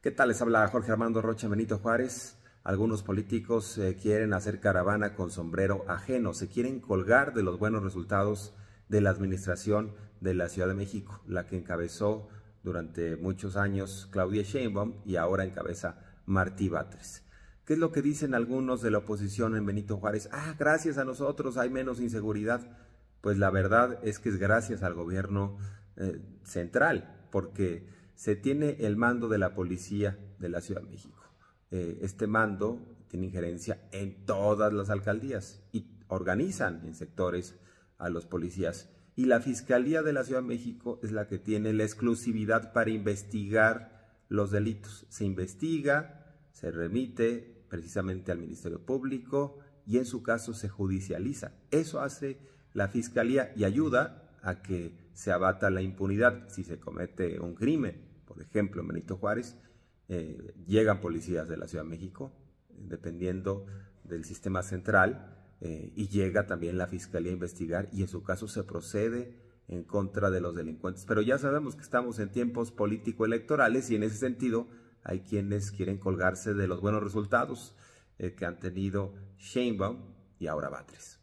¿Qué tal? Les habla Jorge Armando Rocha Benito Juárez. Algunos políticos eh, quieren hacer caravana con sombrero ajeno, se quieren colgar de los buenos resultados de la administración de la Ciudad de México, la que encabezó durante muchos años Claudia Sheinbaum y ahora encabeza Martí Batres. ¿Qué es lo que dicen algunos de la oposición en Benito Juárez? Ah, gracias a nosotros hay menos inseguridad. Pues la verdad es que es gracias al gobierno eh, central, porque se tiene el mando de la policía de la Ciudad de México. Eh, este mando tiene injerencia en todas las alcaldías y organizan en sectores a los policías. Y la Fiscalía de la Ciudad de México es la que tiene la exclusividad para investigar los delitos. Se investiga, se remite precisamente al Ministerio Público y en su caso se judicializa. Eso hace la Fiscalía y ayuda a que se abata la impunidad si se comete un crimen. Por ejemplo, en Benito Juárez eh, llegan policías de la Ciudad de México, dependiendo del sistema central, eh, y llega también la Fiscalía a investigar y en su caso se procede en contra de los delincuentes. Pero ya sabemos que estamos en tiempos político-electorales y en ese sentido hay quienes quieren colgarse de los buenos resultados eh, que han tenido Sheinbaum y ahora Batres.